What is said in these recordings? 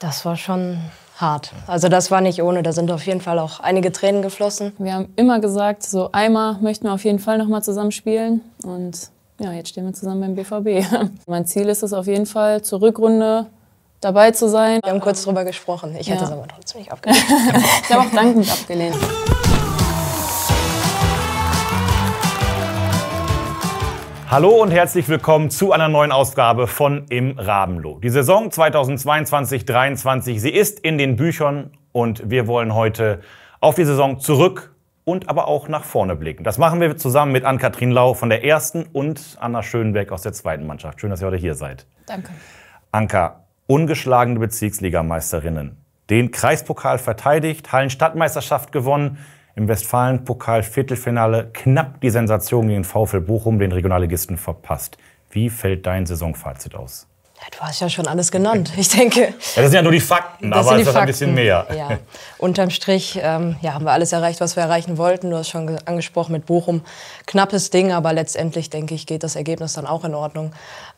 Das war schon hart. Also das war nicht ohne. Da sind auf jeden Fall auch einige Tränen geflossen. Wir haben immer gesagt, so einmal möchten wir auf jeden Fall nochmal zusammen spielen. Und ja, jetzt stehen wir zusammen beim BVB. mein Ziel ist es auf jeden Fall, zur Rückrunde dabei zu sein. Wir haben kurz drüber gesprochen. Ich ja. hätte es aber trotzdem nicht abgelehnt. ich habe auch dankend abgelehnt. Hallo und herzlich willkommen zu einer neuen Ausgabe von Im Rabenloh. Die Saison 2022-23, sie ist in den Büchern und wir wollen heute auf die Saison zurück und aber auch nach vorne blicken. Das machen wir zusammen mit Ann-Kathrin Lau von der ersten und Anna Schönberg aus der zweiten Mannschaft. Schön, dass ihr heute hier seid. Danke. Anka, ungeschlagene Bezirksligameisterinnen, den Kreispokal verteidigt, Hallenstadtmeisterschaft gewonnen, im Westfalen-Pokal Viertelfinale knapp die Sensation gegen VfL Bochum, den Regionalligisten, verpasst. Wie fällt dein Saisonfazit aus? Ja, du hast ja schon alles genannt, ich denke. Ja, das sind ja nur die Fakten, das aber es ist ein bisschen mehr. Ja. Unterm Strich ähm, ja, haben wir alles erreicht, was wir erreichen wollten. Du hast schon angesprochen mit Bochum. Knappes Ding, aber letztendlich, denke ich, geht das Ergebnis dann auch in Ordnung.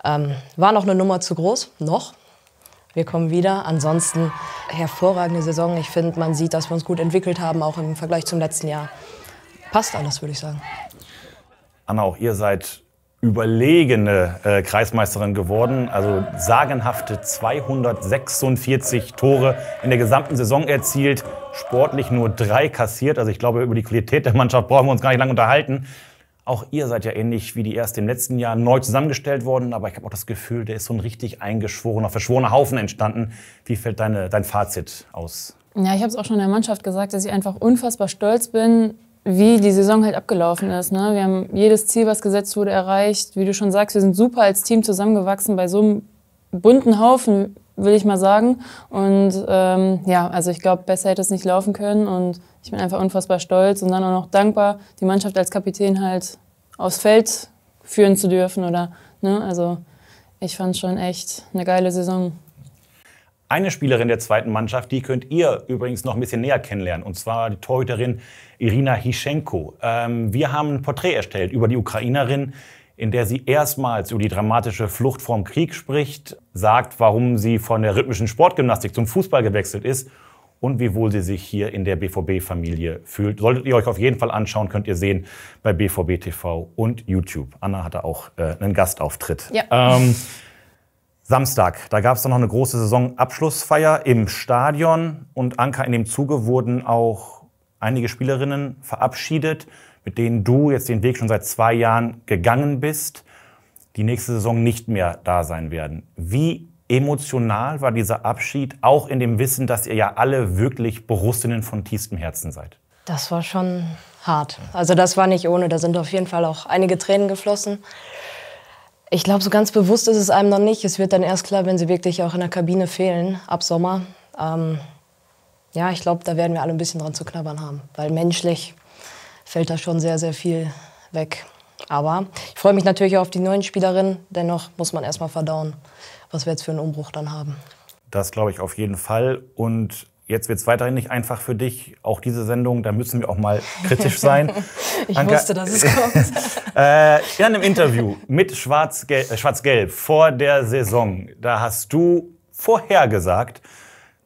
Ähm, war noch eine Nummer zu groß, noch. Wir kommen wieder. Ansonsten hervorragende Saison. Ich finde, man sieht, dass wir uns gut entwickelt haben, auch im Vergleich zum letzten Jahr. Passt alles, würde ich sagen. Anna, auch ihr seid überlegene äh, Kreismeisterin geworden. Also sagenhafte 246 Tore in der gesamten Saison erzielt, sportlich nur drei kassiert. Also ich glaube, über die Qualität der Mannschaft brauchen wir uns gar nicht lange unterhalten. Auch ihr seid ja ähnlich wie die erste im letzten Jahr neu zusammengestellt worden, aber ich habe auch das Gefühl, der ist so ein richtig eingeschworener, verschworener Haufen entstanden. Wie fällt deine, dein Fazit aus? Ja, ich habe es auch schon der Mannschaft gesagt, dass ich einfach unfassbar stolz bin, wie die Saison halt abgelaufen ist. Ne? Wir haben jedes Ziel, was gesetzt wurde, erreicht. Wie du schon sagst, wir sind super als Team zusammengewachsen bei so einem bunten Haufen, will ich mal sagen. Und ähm, ja, also ich glaube, besser hätte es nicht laufen können und ich bin einfach unfassbar stolz und dann auch noch dankbar, die Mannschaft als Kapitän halt aufs Feld führen zu dürfen oder, ne, also ich fand schon echt eine geile Saison. Eine Spielerin der zweiten Mannschaft, die könnt ihr übrigens noch ein bisschen näher kennenlernen, und zwar die Torhüterin Irina Hischenko. Ähm, wir haben ein Porträt erstellt über die Ukrainerin, in der sie erstmals über die dramatische Flucht vorm Krieg spricht, sagt, warum sie von der rhythmischen Sportgymnastik zum Fußball gewechselt ist und wie wohl sie sich hier in der BVB-Familie fühlt. Solltet ihr euch auf jeden Fall anschauen, könnt ihr sehen bei BVB TV und YouTube. Anna hatte auch äh, einen Gastauftritt. Ja. Ähm, Samstag, da gab es dann noch eine große Saisonabschlussfeier im Stadion und Anka in dem Zuge wurden auch einige Spielerinnen verabschiedet, mit denen du jetzt den Weg schon seit zwei Jahren gegangen bist, die nächste Saison nicht mehr da sein werden. Wie emotional war dieser Abschied auch in dem Wissen, dass ihr ja alle wirklich Borussinnen von tiefstem Herzen seid? Das war schon hart. Also das war nicht ohne. Da sind auf jeden Fall auch einige Tränen geflossen. Ich glaube, so ganz bewusst ist es einem noch nicht. Es wird dann erst klar, wenn sie wirklich auch in der Kabine fehlen, ab Sommer. Ähm, ja, ich glaube, da werden wir alle ein bisschen dran zu knabbern haben. Weil menschlich fällt da schon sehr, sehr viel weg. Aber ich freue mich natürlich auch auf die neuen Spielerinnen. Dennoch muss man erstmal verdauen, was wir jetzt für einen Umbruch dann haben. Das glaube ich auf jeden Fall. Und Jetzt wird es weiterhin nicht einfach für dich. Auch diese Sendung, da müssen wir auch mal kritisch sein. ich Anka, wusste, dass es kommt. äh, in einem Interview mit äh, Schwarz-Gelb Schwarz vor der Saison, da hast du vorhergesagt,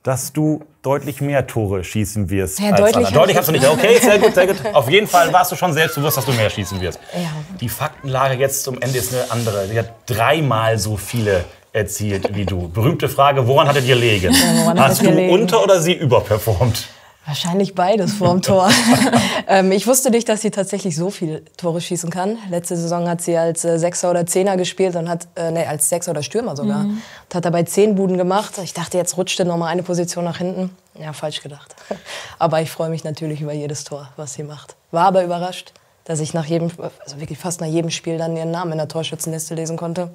dass du deutlich mehr Tore schießen wirst. Ja, als deutlich, deutlich hast du nicht. Okay, sehr gut, sehr gut. Auf jeden Fall warst du schon selbstbewusst, dass du mehr schießen wirst. Ja. Die Faktenlage jetzt zum Ende ist eine andere. Sie hat dreimal so viele erzielt wie du? Berühmte Frage, woran hattet ihr legen? Ja, Hast du legen? unter oder sie überperformt? Wahrscheinlich beides vorm Tor. ähm, ich wusste nicht, dass sie tatsächlich so viele Tore schießen kann. Letzte Saison hat sie als äh, Sechser oder Zehner gespielt und hat, äh, nee, als Sechser oder Stürmer sogar. Mhm. Und hat dabei zehn Buden gemacht. Ich dachte, jetzt rutscht er noch mal eine Position nach hinten. Ja, falsch gedacht. aber ich freue mich natürlich über jedes Tor, was sie macht. War aber überrascht, dass ich nach jedem, also wirklich fast nach jedem Spiel dann ihren Namen in der Torschützenliste lesen konnte.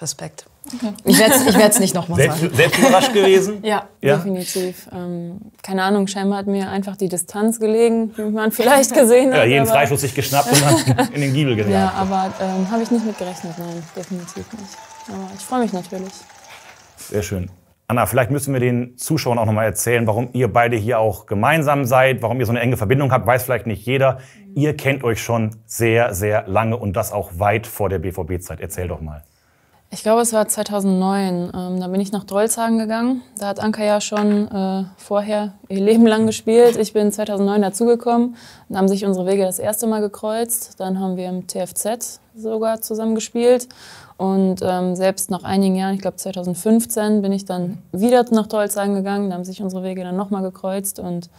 Respekt. Ich werde es ich nicht nochmal sagen. Selbst überrascht gewesen? Ja, ja? definitiv. Ähm, keine Ahnung, scheinbar hat mir einfach die Distanz gelegen, wie man vielleicht gesehen hat. Ja, jeden Freischuss sich geschnappt und dann in den Giebel gejagt. Ja, aber ähm, habe ich nicht mit gerechnet, nein, definitiv nicht. Aber ich freue mich natürlich. Sehr schön. Anna, vielleicht müssen wir den Zuschauern auch nochmal erzählen, warum ihr beide hier auch gemeinsam seid, warum ihr so eine enge Verbindung habt, weiß vielleicht nicht jeder. Ihr kennt euch schon sehr, sehr lange und das auch weit vor der BVB-Zeit. Erzähl doch mal. Ich glaube, es war 2009. Ähm, da bin ich nach Drolzhagen gegangen. Da hat Anka ja schon äh, vorher ihr Leben lang gespielt. Ich bin 2009 dazugekommen. Dann haben sich unsere Wege das erste Mal gekreuzt. Dann haben wir im TFZ sogar zusammen gespielt. Und ähm, selbst nach einigen Jahren, ich glaube 2015, bin ich dann wieder nach Drolzhagen gegangen. Da haben sich unsere Wege dann nochmal gekreuzt. Und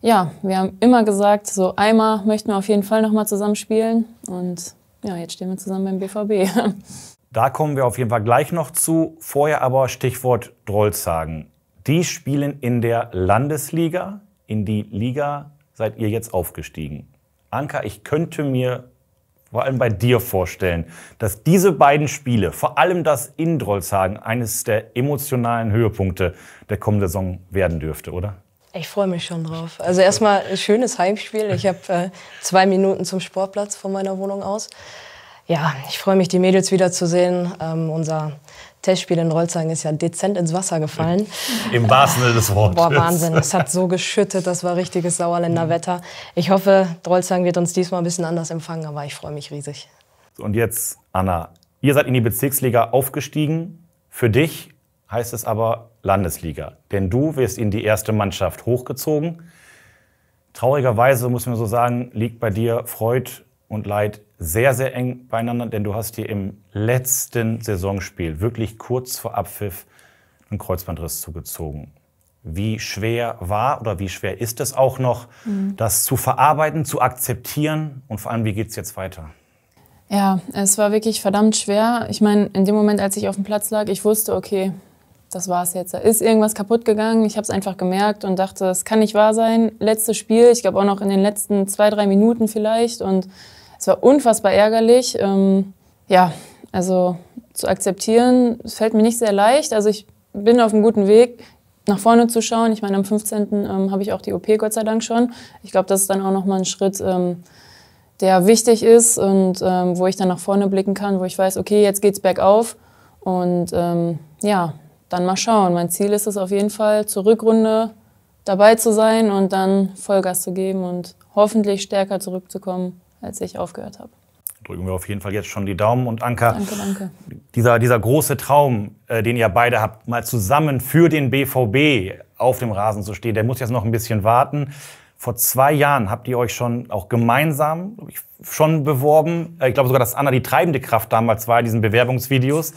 ja, wir haben immer gesagt, so einmal möchten wir auf jeden Fall nochmal zusammen spielen. Und ja, jetzt stehen wir zusammen beim BVB. Da kommen wir auf jeden Fall gleich noch zu. Vorher aber Stichwort Drollzagen. Die spielen in der Landesliga. In die Liga seid ihr jetzt aufgestiegen. Anka, ich könnte mir vor allem bei dir vorstellen, dass diese beiden Spiele, vor allem das in Drollshagen, eines der emotionalen Höhepunkte der kommenden Saison werden dürfte, oder? Ich freue mich schon drauf. Also erstmal ein schönes Heimspiel. Ich habe äh, zwei Minuten zum Sportplatz von meiner Wohnung aus ja, ich freue mich, die Mädels wiederzusehen. Ähm, unser Testspiel in Rollzeigen ist ja dezent ins Wasser gefallen. Im wahrsten Sinne des Wortes. Boah, Wahnsinn. Es hat so geschüttet. Das war richtiges Sauerländerwetter. Ich hoffe, Rollzeigen wird uns diesmal ein bisschen anders empfangen, aber ich freue mich riesig. Und jetzt, Anna, ihr seid in die Bezirksliga aufgestiegen. Für dich heißt es aber Landesliga. Denn du wirst in die erste Mannschaft hochgezogen. Traurigerweise, muss man so sagen, liegt bei dir Freud und Leid sehr, sehr eng beieinander, denn du hast dir im letzten Saisonspiel, wirklich kurz vor Abpfiff, einen Kreuzbandriss zugezogen. Wie schwer war oder wie schwer ist es auch noch, mhm. das zu verarbeiten, zu akzeptieren und vor allem, wie geht es jetzt weiter? Ja, es war wirklich verdammt schwer. Ich meine, in dem Moment, als ich auf dem Platz lag, ich wusste, okay, das war es jetzt. Da ist irgendwas kaputt gegangen. Ich habe es einfach gemerkt und dachte, es kann nicht wahr sein. Letztes Spiel, ich glaube auch noch in den letzten zwei, drei Minuten vielleicht. Und es war unfassbar ärgerlich. Ähm, ja, also zu akzeptieren, fällt mir nicht sehr leicht. Also ich bin auf einem guten Weg, nach vorne zu schauen. Ich meine, am 15. Ähm, habe ich auch die OP, Gott sei Dank schon. Ich glaube, das ist dann auch nochmal ein Schritt, ähm, der wichtig ist und ähm, wo ich dann nach vorne blicken kann, wo ich weiß, okay, jetzt geht's bergauf. Und ähm, ja, dann mal schauen. Mein Ziel ist es auf jeden Fall, zur Rückrunde dabei zu sein und dann Vollgas zu geben und hoffentlich stärker zurückzukommen als ich aufgehört habe. Drücken wir auf jeden Fall jetzt schon die Daumen und Anker. Danke, danke. Dieser, dieser große Traum, äh, den ihr beide habt, mal zusammen für den BVB auf dem Rasen zu stehen, der muss jetzt noch ein bisschen warten. Vor zwei Jahren habt ihr euch schon auch gemeinsam ich, schon beworben. Äh, ich glaube sogar, dass Anna die treibende Kraft damals war in diesen Bewerbungsvideos.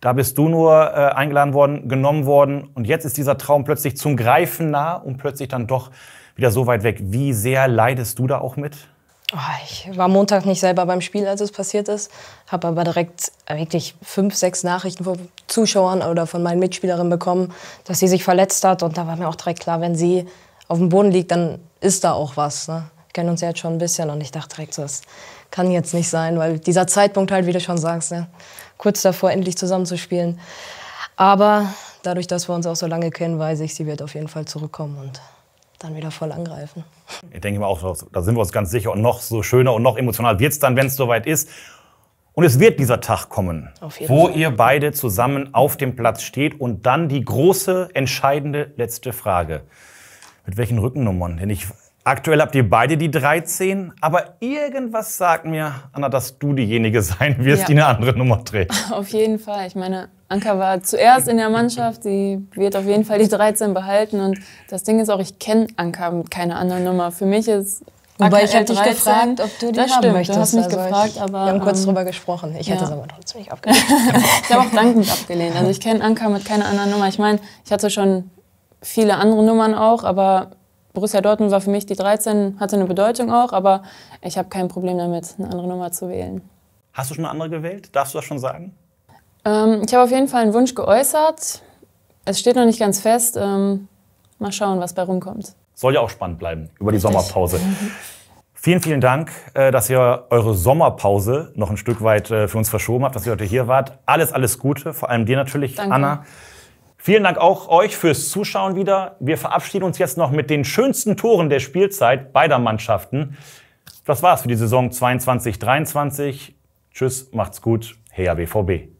Da bist du nur äh, eingeladen worden, genommen worden. Und jetzt ist dieser Traum plötzlich zum Greifen nah und plötzlich dann doch wieder so weit weg. Wie sehr leidest du da auch mit? Oh, ich war Montag nicht selber beim Spiel, als es passiert ist, habe aber direkt äh, wirklich fünf, sechs Nachrichten von Zuschauern oder von meinen Mitspielerinnen bekommen, dass sie sich verletzt hat. Und da war mir auch direkt klar, wenn sie auf dem Boden liegt, dann ist da auch was. Ne? Wir kennen uns ja jetzt schon ein bisschen und ich dachte direkt, so, das kann jetzt nicht sein, weil dieser Zeitpunkt halt, wie du schon sagst, ne? kurz davor endlich zusammenzuspielen. Aber dadurch, dass wir uns auch so lange kennen, weiß ich, sie wird auf jeden Fall zurückkommen und dann wieder voll angreifen. Ich denke mal auch, da sind wir uns ganz sicher und noch so schöner und noch emotional wird es dann, wenn es soweit ist. Und es wird dieser Tag kommen, wo Fall. ihr beide zusammen auf dem Platz steht und dann die große, entscheidende letzte Frage. Mit welchen Rückennummern? Denn ich, aktuell habt ihr beide die 13, aber irgendwas sagt mir, Anna, dass du diejenige sein wirst, ja. die eine andere Nummer trägt. Auf jeden Fall. Ich meine, Anka war zuerst in der Mannschaft, sie wird auf jeden Fall die 13 behalten. Und das Ding ist auch, ich kenne Anka mit keiner anderen Nummer. Für mich ist Wobei ich habe dich gefragt, ob du die das haben stimmt, möchtest. Du hast mich also gefragt, ich, aber, wir haben kurz ähm, drüber gesprochen. Ich ja. hätte es aber trotzdem nicht abgelehnt. ich habe auch dankend abgelehnt. Also ich kenne Anka mit keiner anderen Nummer. Ich meine, ich hatte schon viele andere Nummern auch, aber Borussia Dortmund war für mich die 13, hatte eine Bedeutung auch, aber ich habe kein Problem damit, eine andere Nummer zu wählen. Hast du schon eine andere gewählt? Darfst du das schon sagen? Ähm, ich habe auf jeden Fall einen Wunsch geäußert. Es steht noch nicht ganz fest. Ähm, mal schauen, was bei rumkommt. Soll ja auch spannend bleiben über die Sommerpause. Vielen, vielen Dank, äh, dass ihr eure Sommerpause noch ein Stück weit äh, für uns verschoben habt, dass ihr heute hier wart. Alles, alles Gute, vor allem dir natürlich, Danke. Anna. Vielen Dank auch euch fürs Zuschauen wieder. Wir verabschieden uns jetzt noch mit den schönsten Toren der Spielzeit beider Mannschaften. Das war's für die Saison 22-23. Tschüss, macht's gut, Heja BVB.